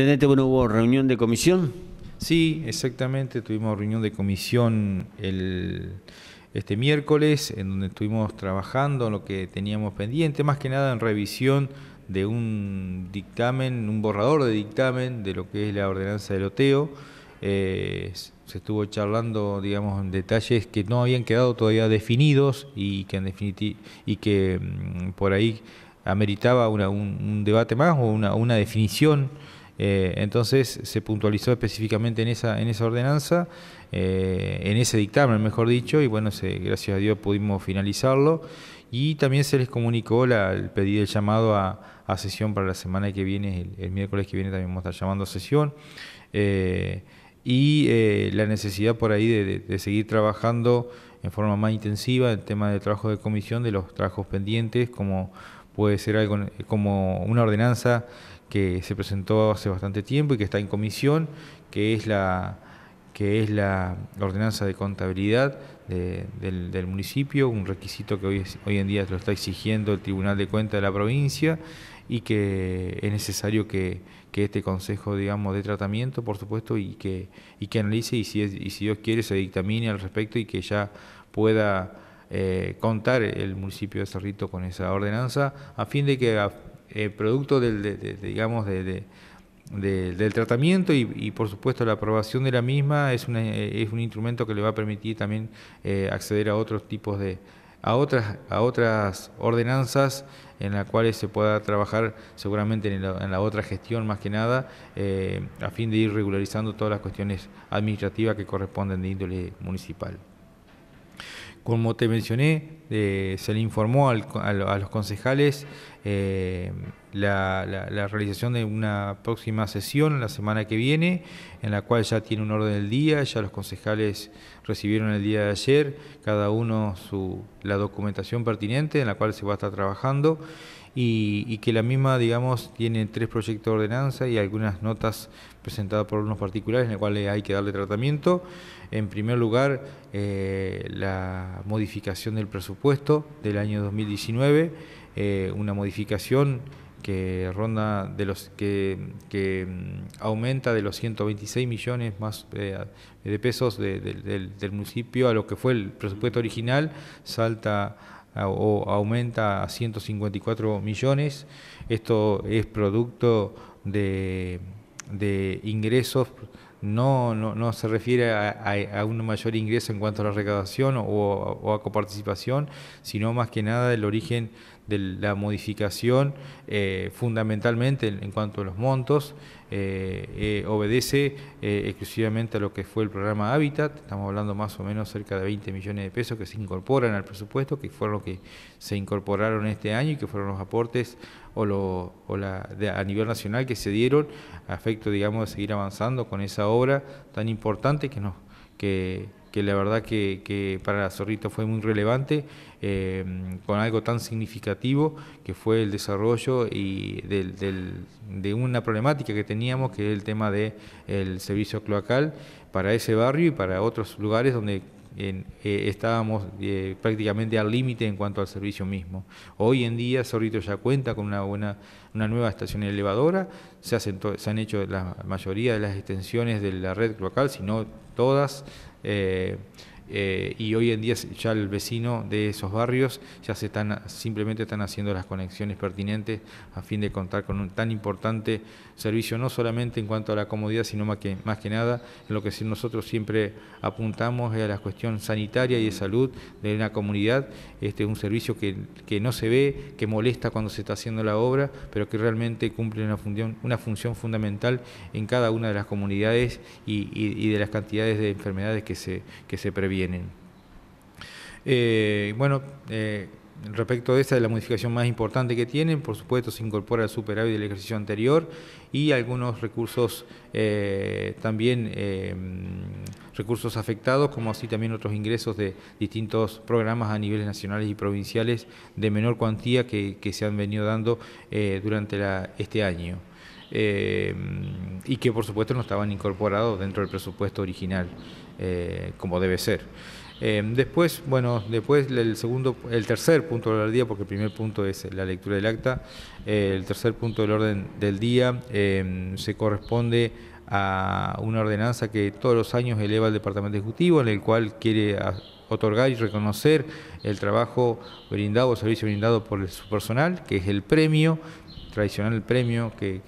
Intendente, bueno, hubo reunión de comisión. Sí, exactamente, tuvimos reunión de comisión este miércoles, en donde estuvimos trabajando en lo que teníamos pendiente, más que nada en revisión de un dictamen, un borrador de dictamen de lo que es la ordenanza del loteo. Eh, se estuvo charlando, digamos, en detalles que no habían quedado todavía definidos y que, en definitiva, y que mm, por ahí ameritaba un, debate más o una, una definición eh, entonces se puntualizó específicamente en esa, en esa ordenanza, eh, en ese dictamen, mejor dicho, y bueno, se, gracias a Dios pudimos finalizarlo. Y también se les comunicó la, el pedido, el llamado a, sesión para la semana que viene, el, miércoles que viene también vamos a estar llamando a sesión. Eh, y la necesidad por ahí de, seguir trabajando en forma más intensiva el tema de trabajo de comisión, de los trabajos pendientes, como puede ser algo como una ordenanza que se presentó hace bastante tiempo y que está en comisión, que es la, que es la ordenanza de contabilidad del, municipio, un requisito que hoy, en día lo está exigiendo el Tribunal de Cuentas de la provincia y que es necesario que, este consejo, digamos, de tratamiento, por supuesto, y que, y que analice y si, es, y si Dios quiere se dictamine al respecto y que ya pueda eh, contar el municipio de Cerrito con esa ordenanza a fin de que eh, producto del, digamos, del tratamiento y, por supuesto la aprobación de la misma es, eh, es un instrumento que le va a permitir también eh, acceder a otros tipos de a otras a otras ordenanzas en las cuales se pueda trabajar seguramente en la, otra gestión más que nada a fin de ir regularizando todas las cuestiones administrativas que corresponden de índole municipal. Como te mencioné, eh, se le informó a, los concejales eh, la, realización de una próxima sesión la semana que viene, en la cual ya tiene un orden del día, ya los concejales recibieron el día de ayer cada uno su, la documentación pertinente en la cual se va a estar trabajando y, que la misma, digamos, tiene tres proyectos de ordenanza y algunas notas presentadas por unos particulares en las cuales hay que darle tratamiento. En primer lugar, eh, la modificación del presupuesto del año 2019, eh, una modificación que ronda de los que, mm, aumenta de los 126 millones más eh, de pesos del, del municipio a lo que fue el presupuesto original salta o aumenta a 154 millones. Esto es producto de, ingresos, no, se refiere a, un mayor ingreso en cuanto a la recaudación o, a coparticipación, sino más que nada del origen de la modificación eh, fundamentalmente en cuanto a los montos eh, eh, obedece eh, exclusivamente a lo que fue el programa Habitat, estamos hablando más o menos cerca de 20 millones de pesos que se incorporan al presupuesto, que fueron los que se incorporaron este año y que fueron los aportes o, lo, a nivel nacional que se dieron a efecto, digamos, de seguir avanzando con esa obra tan importante que nos... Que, que la verdad que, que para Zorrito fue muy relevante, eh, con algo tan significativo que fue el desarrollo y de una problemática que teníamos, que es el tema del el servicio cloacal para ese barrio y para otros lugares donde eh, estábamos eh, prácticamente al límite en cuanto al servicio mismo. Hoy en día Sorrito ya cuenta con una, una nueva estación elevadora, se, hacen se han hecho la mayoría de las extensiones de la red local, si no todas. Eh, eh, y hoy en día ya el vecino de esos barrios ya se están simplemente están haciendo las conexiones pertinentes a fin de contar con un tan importante servicio no solamente en cuanto a la comodidad sino más que más que nada en lo que nosotros siempre apuntamos a la cuestión sanitaria y de salud de una comunidad este es un servicio que, no se ve que molesta cuando se está haciendo la obra pero que realmente cumple una función una función fundamental en cada una de las comunidades y, de las cantidades de enfermedades que se que se eh, bueno, eh, respecto de esa es la modificación más importante que tienen, por supuesto se incorpora el superávit del ejercicio anterior y algunos recursos eh, también recursos afectados, como así también otros ingresos de distintos programas a niveles nacionales y provinciales de menor cuantía que, se han venido dando durante este año. Eh, y que por supuesto no estaban incorporados dentro del presupuesto original, eh, como debe ser. Eh, después, bueno, después el segundo, el tercer punto del día, porque el primer punto es la lectura del acta, el tercer punto del orden del día se corresponde a una ordenanza que todos los años eleva el Departamento Ejecutivo, en el cual quiere otorgar y reconocer el trabajo brindado, el servicio brindado por su personal, que es el premio tradicional premio que,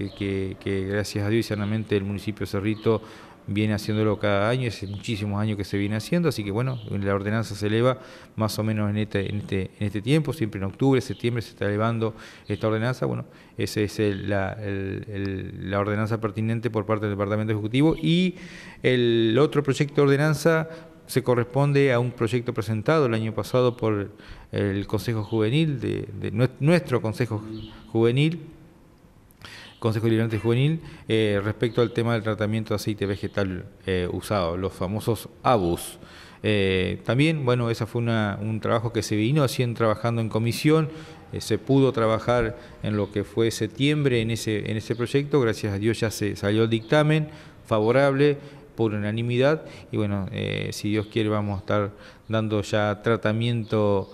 gracias a Dios y sanamente el municipio Cerrito viene haciéndolo cada año, es muchísimos años que se viene haciendo, así que bueno, la ordenanza se eleva más o menos en este, en este, en este tiempo, siempre en octubre, septiembre se está elevando esta ordenanza, bueno, esa es la, ordenanza pertinente por parte del Departamento Ejecutivo y el otro proyecto de ordenanza se corresponde a un proyecto presentado el año pasado por el Consejo Juvenil, de nuestro Consejo Juvenil, Consejo Liberante Juvenil eh, respecto al tema del tratamiento de aceite vegetal eh, usado, los famosos ABUS. Eh, también, bueno, ese fue un trabajo que se vino haciendo trabajando en comisión, se pudo trabajar en lo que fue septiembre en ese, en ese proyecto, gracias a Dios ya se salió el dictamen favorable por unanimidad y bueno, si Dios quiere vamos a estar dando ya tratamiento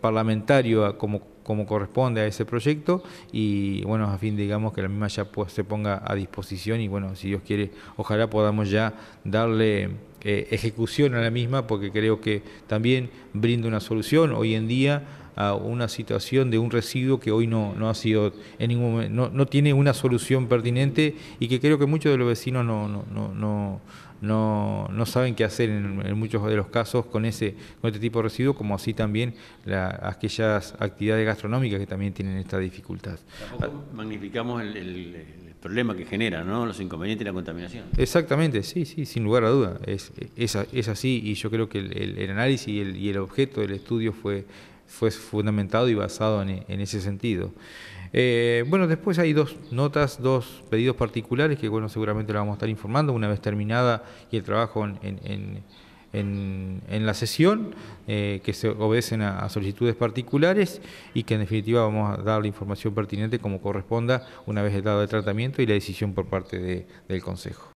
parlamentario a como como corresponde a ese proyecto y bueno, a fin digamos que la misma ya pues, se ponga a disposición y bueno, si Dios quiere, ojalá podamos ya darle eh, ejecución a la misma porque creo que también brinda una solución. Hoy en día a una situación de un residuo que hoy no, no ha sido en ningún no, no, tiene una solución pertinente y que creo que muchos de los vecinos no, no, no, no saben qué hacer en, muchos de los casos con ese con este tipo de residuos, como así también la, aquellas actividades gastronómicas que también tienen esta dificultad. Tampoco magnificamos el, problema que genera, ¿no? los inconvenientes y la contaminación. Exactamente, sí, sí, sin lugar a duda. Es, es, es así y yo creo que el, el análisis y el, y el objeto del estudio fue fue fundamentado y basado en, ese sentido. Eh, bueno, después hay dos notas, dos pedidos particulares que bueno, seguramente lo vamos a estar informando una vez terminada y el trabajo en, la sesión, eh, que se obedecen a, solicitudes particulares y que en definitiva vamos a dar la información pertinente como corresponda una vez el dado el tratamiento y la decisión por parte del Consejo.